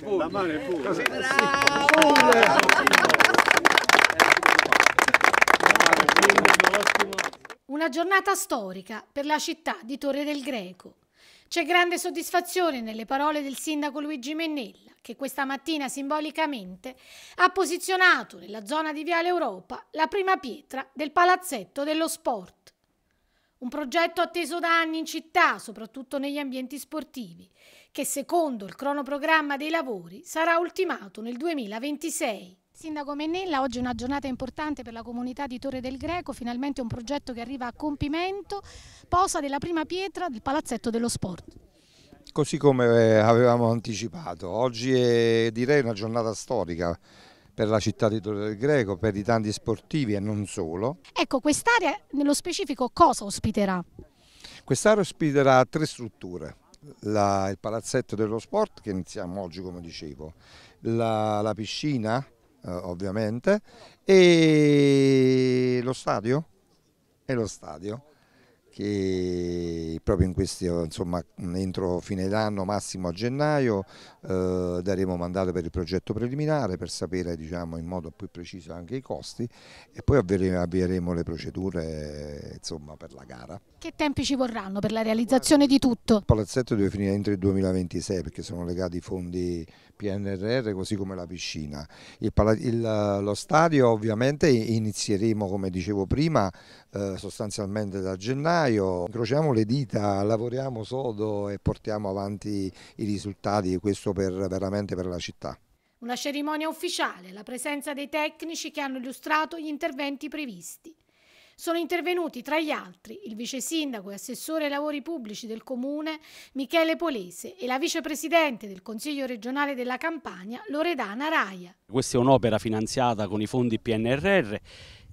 La mano è buia. Così. Bravo. Una giornata storica per la città di Torre del Greco. C'è grande soddisfazione nelle parole del sindaco Luigi Mennella, che questa mattina simbolicamente ha posizionato nella zona di Viale Europa la prima pietra del palazzetto dello sport. Un progetto atteso da anni in città, soprattutto negli ambienti sportivi, che secondo il cronoprogramma dei lavori sarà ultimato nel 2026. Sindaco Mennella, oggi è una giornata importante per la comunità di Torre del Greco, finalmente un progetto che arriva a compimento, posa della prima pietra del Palazzetto dello Sport. Così come avevamo anticipato, oggi è direi una giornata storica per la città di Torre del Greco, per i tanti sportivi e non solo. Ecco, quest'area nello specifico cosa ospiterà? Quest'area ospiterà tre strutture. La, il palazzetto dello sport che iniziamo oggi come dicevo, la, la piscina eh, ovviamente e lo stadio, e lo stadio che proprio in questi, insomma, entro fine d'anno, massimo a gennaio, eh, daremo mandato per il progetto preliminare per sapere diciamo, in modo più preciso anche i costi e poi avvieremo le procedure insomma, per la gara. Che tempi ci vorranno per la realizzazione di tutto? Il palazzetto deve finire entro il 2026 perché sono legati i fondi PNRR così come la piscina. Il il, lo stadio ovviamente inizieremo come dicevo prima eh, sostanzialmente da gennaio, incrociamo le dita vita, lavoriamo sodo e portiamo avanti i risultati, questo per, veramente per la città. Una cerimonia ufficiale, la presenza dei tecnici che hanno illustrato gli interventi previsti. Sono intervenuti tra gli altri il vice sindaco e assessore ai lavori pubblici del comune Michele Polese e la vicepresidente del Consiglio regionale della Campania Loredana Raia. Questa è un'opera finanziata con i fondi PNRR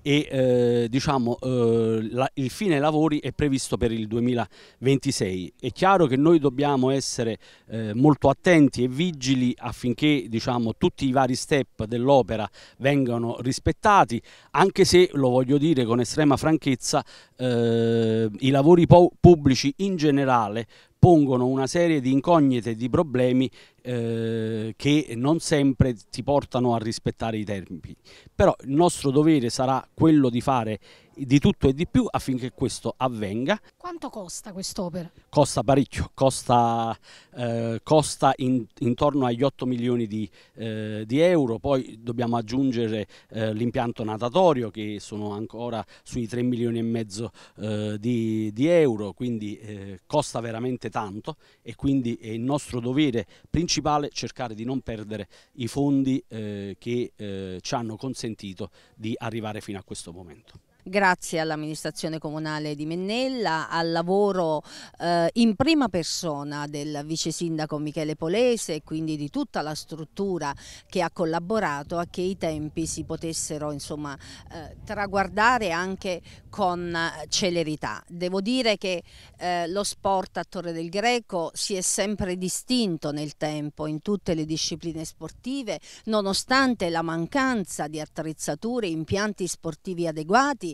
e eh, diciamo, eh, la, il fine lavori è previsto per il 2026. È chiaro che noi dobbiamo essere eh, molto attenti e vigili affinché diciamo, tutti i vari step dell'opera vengano rispettati, anche se, lo voglio dire con estrema franchezza, eh, i lavori pubblici in generale pongono una serie di incognite e di problemi eh, che non sempre ti portano a rispettare i tempi. Però il nostro dovere sarà quello di fare di tutto e di più affinché questo avvenga. Quanto costa quest'opera? Costa parecchio, costa, eh, costa in, intorno agli 8 milioni di, eh, di euro, poi dobbiamo aggiungere eh, l'impianto natatorio che sono ancora sui 3 milioni e mezzo eh, di, di, euro, quindi eh, costa veramente tanto e quindi è il nostro dovere principale principale cercare di non perdere i fondi eh, che eh, ci hanno consentito di arrivare fino a questo momento. Grazie all'amministrazione comunale di Mennella, al lavoro eh, in prima persona del vice sindaco Michele Polese e quindi di tutta la struttura che ha collaborato a che i tempi si potessero insomma, eh, traguardare anche con celerità. Devo dire che eh, lo sport a Torre del Greco si è sempre distinto nel tempo in tutte le discipline sportive nonostante la mancanza di attrezzature e impianti sportivi adeguati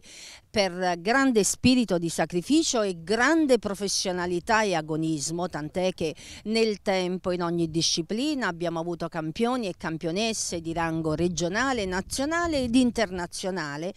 per grande spirito di sacrificio e grande professionalità e agonismo, tant'è che nel tempo in ogni disciplina abbiamo avuto campioni e campionesse di rango regionale, nazionale ed internazionale.